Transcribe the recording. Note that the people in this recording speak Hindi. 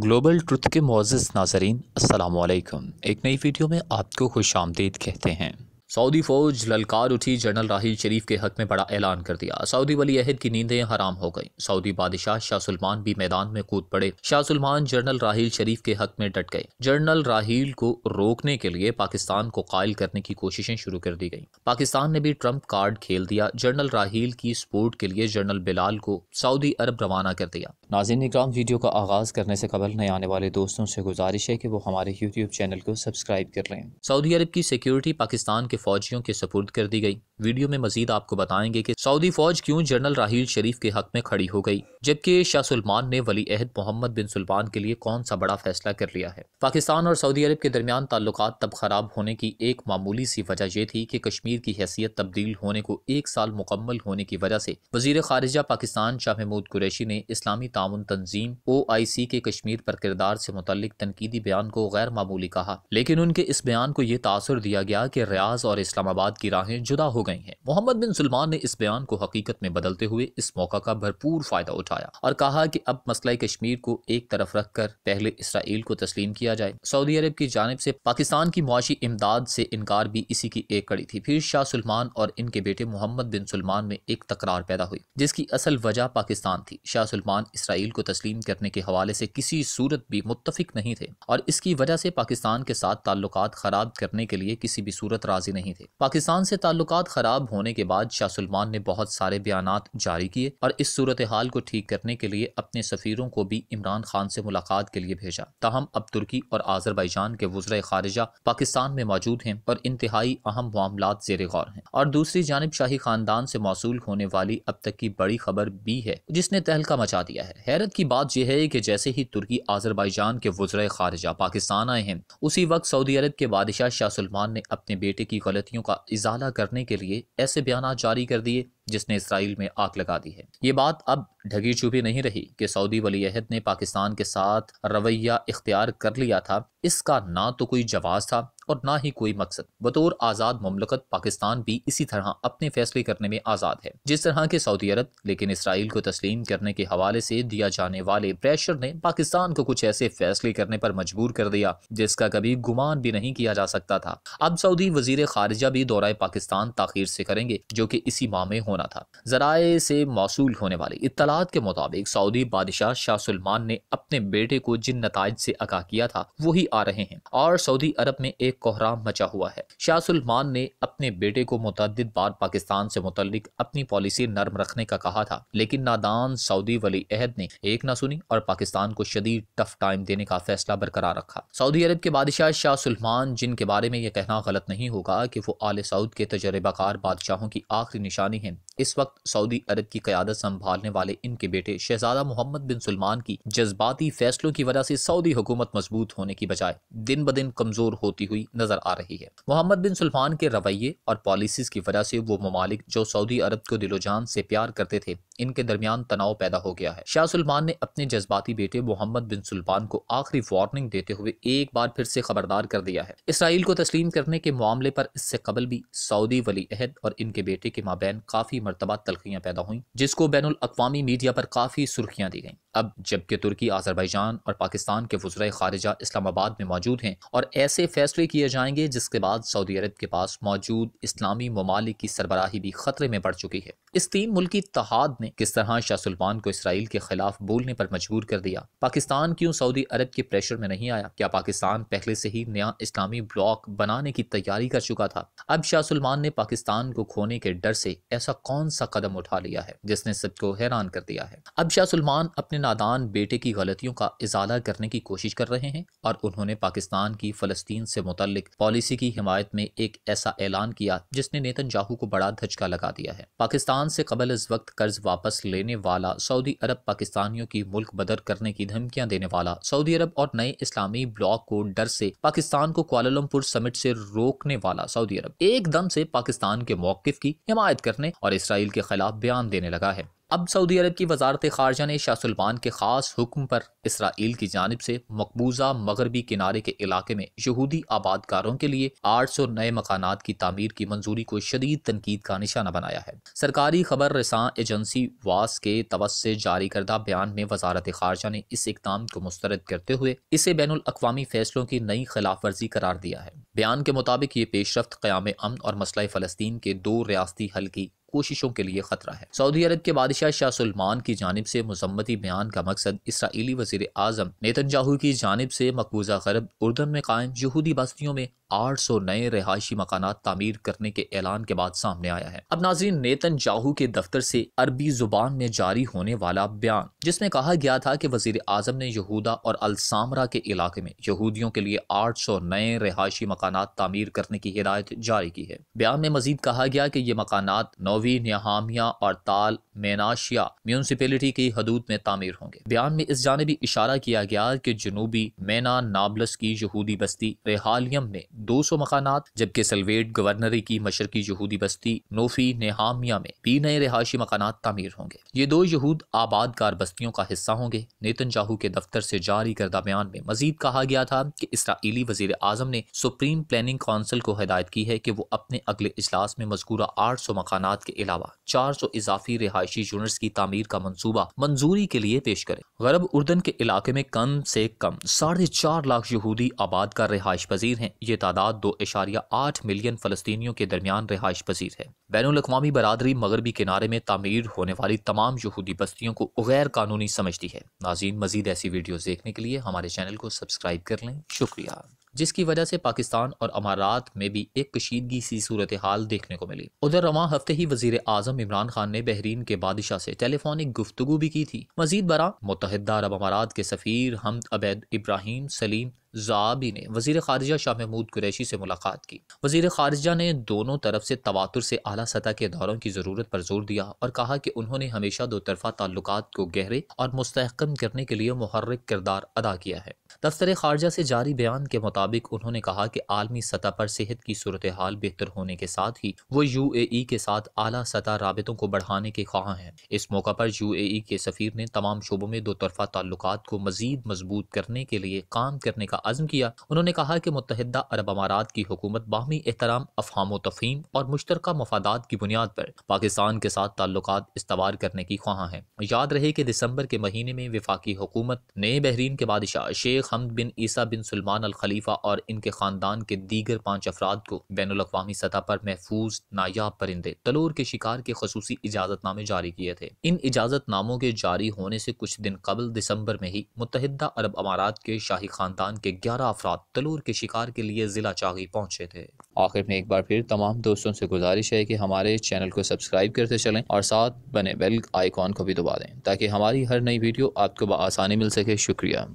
ग्लोबल ट्रुथ के मोज़ नाजरीन असलकम एक नई वीडियो में आपको खुश आमदीद कहते हैं सऊदी फौज ललकार उठी जनरल राहिल शरीफ के हक में बड़ा ऐलान कर दिया सऊदी वली अहद की नींदें हराम हो गईं सऊदी बादशाह शाह सलमान भी मैदान में कूद पड़े Shah Salman general Raheel Sharif के हक में डट गए जनरल राहिल को रोकने के लिए पाकिस्तान को कायल करने की कोशिशें शुरू कर दी गईं पाकिस्तान ने भी ट्रम्प कार्ड खेल दिया जनरल राहील की सपोर्ट के लिए जनरल बिलाल को सऊदी अरब रवाना कर दिया नाजिन निक्राम वीडियो का आगाज करने से कबल नए आने वाले दोस्तों से गुजारिश है की वो हमारे यूट्यूब चैनल को सब्सक्राइब कर लें सऊदी अरब की सिक्योरिटी पाकिस्तान के फौजियों के सपुर्द कर दी गई वीडियो में मजीद आपको बताएंगे कि सऊदी फौज क्यों जनरल राहील शरीफ के हक में खड़ी हो गई जबकि शाह सलमान ने वली अहद मोहम्मद बिन सुल्तान के लिए कौन सा बड़ा फैसला कर लिया है पाकिस्तान और सऊदी अरब के दरमियान ताल्लुक तब खराब होने की एक मामूली सी वजह यह थी कि कश्मीर की हैसियत तब्दील होने को एक साल मुकम्मल होने की वजह से वजीर खारजा पाकिस्तान शाह महमूद कुरैशी ने इस्लामी ताउन तंजीम ओ आई सी के कश्मीर पर किरदार से मुतल तनकीदी बयान को गैर मामूली कहा लेकिन उनके इस बयान को यह तासर दिया गया कि रियाज और इस्लामाबाद की राहें जुदा हो गई हैं मोहम्मद बिन सलमान ने इस बयान को हकीकत में बदलते हुए इस मौका का भरपूर फायदा उठाया और कहा कि अब मसला कश्मीर को एक तरफ रखकर पहले इसराइल को तस्लीम किया जाए सऊदी अरब की जानब से पाकिस्तान की मुआशी इमदाद से इनकार भी इसी की एक कड़ी थी फिर शाह सलमान और इनके बेटे मोहम्मद बिन सलमान में एक तकरार पैदा हुई जिसकी असल वजह पाकिस्तान थी शाह सलमान इसराइल को तस्लीम करने के हवाले से किसी सूरत भी मुतफिक नहीं थे और इसकी वजह से पाकिस्तान के साथ ताल्लुक खराब करने के लिए किसी भी सूरत राजी नहीं थे पाकिस्तान से ताल्लुक खराब होने के बाद शाह सलमान ने बहुत सारे बयान जारी किए और इस सूरत हाल को ठीक करने के लिए अपने सफीरों को भी इमरान खान से मुलाकात के लिए भेजा तहम अब तुर्की और आजरबाईजान के वजर खारजा पाकिस्तान में मौजूद हैं और इंतहाई अहम मामला जेर गौर हैं और दूसरी जानब शाही खानदान से मौसू होने वाली अब तक की बड़ी खबर भी है जिसने तहलका मचा दिया है हैरत की बात यह है कि जैसे ही तुर्की आजरबाईजान के वज्र खारजा पाकिस्तान आए हैं उसी वक्त सऊदी अरब के बादशाह शाह सलमान ने अपने बेटे की गलतियों का इजाला करने के लिए ऐसे बयान जारी कर दिए जिसने इसराइल में आग लगा दी है ये बात अब ढगी छुपी नहीं रही कि सऊदी वली अहद ने पाकिस्तान के साथ रवैया इख्तियार कर लिया था इसका ना तो कोई जवाब था और ना ही कोई मकसद बतौर आज़ाद ममलकत पाकिस्तान भी इसी तरह अपने फैसले करने में आज़ाद है जिस तरह के सऊदी अरब लेकिन इसराइल को तस्लीम करने के हवाले से दिया जाने वाले प्रेशर ने पाकिस्तान को कुछ ऐसे फैसले करने पर मजबूर कर दिया जिसका कभी गुमान भी नहीं किया जा सकता था अब सऊदी वजीर खारजा भी दौरा पाकिस्तान तखिर से करेंगे जो कि इसी माह में होना था जराये से मौसू होने वाली इतलात के मुताबिक सऊदी बादशाह शाह सलमान ने अपने बेटे को जिन नतज से अका किया था वही आ रहे हैं और सऊदी अरब में एक कोहराम मचा हुआ है शाह सुलमान ने अपने बेटे को मुतद बार पाकिस्तान से मुतलिक अपनी पॉलिसी नर्म रखने का कहा था लेकिन नादान सऊदी वली अहद ने एक न सुनी और पाकिस्तान को शदीद टफ टाइम देने का फैसला बरकरार रखा सऊदी अरब के बादशाह शाह सुलमान जिनके बारे में यह कहना गलत नहीं होगा कि वो आले सऊद के तजर्बाकार बादशाहों की आखिरी निशानी है इस वक्त सऊदी अरब की क्यादत संभालने वाले इनके बेटे शहजादा मोहम्मद बिन सलमान की जज्बाती फैसलों की वजह से सऊदी हुकूमत मजबूत होने की बजाय दिन ब दिन कमजोर होती हुई नजर आ रही है मोहम्मद बिन सलमान के रवैये और पॉलिसीज की वजह से वो ममालिक जो सऊदी अरब को दिलोजान से प्यार करते थे इनके दरमियान तनाव पैदा हो गया है शाह सलमान ने अपने जज्बाती बेटे मोहम्मद बिन सलमान को आखिरी वार्निंग देते हुए एक बार फिर से खबरदार कर दिया है इसराइल को तस्लीम करने के मामले पर इससे कबल भी सऊदी वली अहद और इनके बेटे के माबेन काफी मरतबा तलखियाँ पैदा हुई जिसको बैन अवी मीडिया पर काफ़ी सुर्खियाँ दी गईं अब जबकि तुर्की आजरबाईजान और पाकिस्तान के वजरा खारजा इस्लामाबाद में मौजूद हैं और ऐसे फैसले किए जाएंगे जिसके बाद सऊदी अरब के पास मौजूद इस्लामी ममालिक की सरबराही भी खतरे में पड़ चुकी है इस तीन मुल्की तहाद ने किस तरह शाह सुल्तान को इसराइल के खिलाफ बोलने पर मजबूर कर दिया पाकिस्तान क्यों सऊदी अरब के प्रेशर में नहीं आया क्या पाकिस्तान पहले से ही नया इस्लामी ब्लॉक बनाने की तैयारी कर चुका था अब शाह सलमान ने पाकिस्तान को खोने के डर से ऐसा कौन कौन सा कदम उठा लिया है जिसने सबको हैरान कर दिया है अब शाह सलमान अपने नादान बेटे की गलतियों का इजाला करने की कोशिश कर रहे हैं और उन्होंने पाकिस्तान की फलस्तीन से मुतल पॉलिसी की हिमायत में एक ऐसा ऐलान किया जिसने नेतन जाहू को बड़ा धचका लगा दिया है पाकिस्तान से कबल इस वक्त कर्ज वापस लेने वाला सऊदी अरब पाकिस्तानियों की मुल्क बदर करने की धमकियां देने वाला सऊदी अरब और नए इस्लामी ब्लॉक को डर से पाकिस्तान को क्वालमपुर समिट से रोकने वाला सऊदी अरब एकदम से पाकिस्तान के मौकफ की हिमायत करने और इस इसराइल के खिलाफ बयान देने लगा है अब सऊदी अरब की वजारत खारजा ने शाह सलमान के खास हुक्म पर इसराइल की जानब से मकबूजा मगरबी किनारे के इलाके में यहूदी आबादकारों के लिए आठ सौ नए मकान की तमीर की मंजूरी को शदीद तनकीद का निशाना बनाया है सरकारी खबर रसां एजेंसी वास के तवस से जारी करदा बयान में वजारत खारजा ने इस इकदाम को मुस्तरद करते हुए इसे बैन अवी फैसलों की नई खिलाफ वर्जी करार दिया है बयान के मुताबिक ये पेशरफ क्याम अमन और मसला फ़लस्तीन के दो रियाती हल की कोशिशों के लिए खतरा है सऊदी अरब के बादशाह शाह सलमान की जानब से मजम्मती बयान का मकसद इसराइली वजीर आजम नेतन जाहू की जानब से मकबूजा गरब उर्दन में कायम यहूदी बस्तियों में 800 नए रिहायशी मकाना तामीर करने के ऐलान के बाद सामने आया है अब नाजरीन नेतन जाहू के दफ्तर से अरबी जुबान में जारी होने वाला बयान जिसमें कहा गया था कि वजीर आजम ने यहूदा और अलसामरा के इलाके में यहूदियों के लिए 800 नए रिहायशी मकाना तामीर करने की हिदायत जारी की है बयान में मजीद कहा गया कि ये मकाना नौ नौवी नहामिया और ताल मेनाशिया म्यूनसिपैलिटी की हदूद में तामीर होंगे बयान में इस जानबी इशारा किया गया कि जनूबी मैना नाबलस की यहूदी बस्ती रेहालियम में दो सौ मकान जबकि सलवेट गवर्नरी की मशरकी यहूदी बस्ती नोफी नेहामिया में भी नए रिहायशी मकानात तामीर होंगे ये दो यहूद आबादकार बस्तियों का हिस्सा होंगे नेतन जाहू के दफ्तर से जारी करदा बयान में मजीद कहा गया था कि इसराइली वजीर आजम ने सुप्रीम प्लानिंग काउंसिल को हिदायत की है कि वो अपने अगले इजलास में मजकूरा आठ सौ मकान के अलावा चार सौ इजाफी रिहायशी यूनिट्स की तमीर का मनसूबा मंजूरी के लिए पेश करे गरब उर्दन के इलाके में कम से कम साढ़े चार लाख यहूदी आबाद का रिहायश पजीर है ये तादाद दो इशारिया आठ मिलियन फलस्तियों के दरमियान रिहायश पजीर है बैन अवी बरदरी मगरबी किनारे में तमीर होने वाली तमाम यहूदी बस्तियों को गैर कानूनी समझती है नाजीन मजीद ऐसी वीडियो देखने के लिए हमारे चैनल को सब्सक्राइब कर लें शुक्रिया जिसकी वजह से पाकिस्तान और अमारात में भी एक कशीदगी सी सूरत हाल देखने को मिली उधर रवा हफ्ते ही वजीर आजम इमरान खान ने बहरीन के बादशाह से टेलीफोनिक गुफ्तु भी की थी मजीद बरा मुतहदा अरब अमारात के सफीर हमद अबैद इब्राहिम सलीम जाबी ने वजीर खारजा शाह महमूद कुरैशी से मुलाकात की वजीर खारजा ने दोनों तरफ से तवातुर से अला सतह के दौरों की ज़रूरत पर जोर दिया और कहा कि उन्होंने हमेशा दो तरफा ताल्लुक को गहरे और मुस्तकम करने के लिए मुहरक किरदार अदा किया है दफ्तर खारजा से जारी बयान के मुताबिक उन्होंने कहा कि आलमी सतह पर सेहत की सूरत हाल बेहतर होने के साथ ही वो यू ए ई के साथ अली सतह रबतों को बढ़ाने के ख्वाह हैं इस मौका पर यू ए ई के सफ़ीर ने तमाम शोबों में दो तरफा ताल्लुक को मजीद मजबूत करने के लिए काम करने का आज़म किया उन्होंने कहा कि मुतहदा अरब अमारात की हुकूमत बाहमी एहतराम अफहम तफीम और मुश्तर मफादात की बुनियाद पर पाकिस्तान के साथ ताल्लुक इसवार करने की ख्वाह है याद रहे कि दिसंबर के महीने में विफाकी हुकूमत नए बहरीन के बादशाह शेख हमद बिन ईसा बिन सलमान अल खलीफा और इनके खानदान के दीगर पांच अफराद को बैन अवी सतह पर महफूज नायाब परिंदे तलोर के शिकार के खसूसी नामे जारी किए थे इन इजाजत नामों के जारी होने से कुछ दिन कबल दिसंबर में ही मुतहदा अरब अमारात के शाही खानदान के के ग्यारह अफराद तलूर के शिकार के लिए ज़िला चागी पहुंचे थे आखिर में एक बार फिर तमाम दोस्तों से गुजारिश है कि हमारे चैनल को सब्सक्राइब करते चलें और साथ बने बेल आइकॉन को भी दबा दें ताकि हमारी हर नई वीडियो आपको आसानी मिल सके शुक्रिया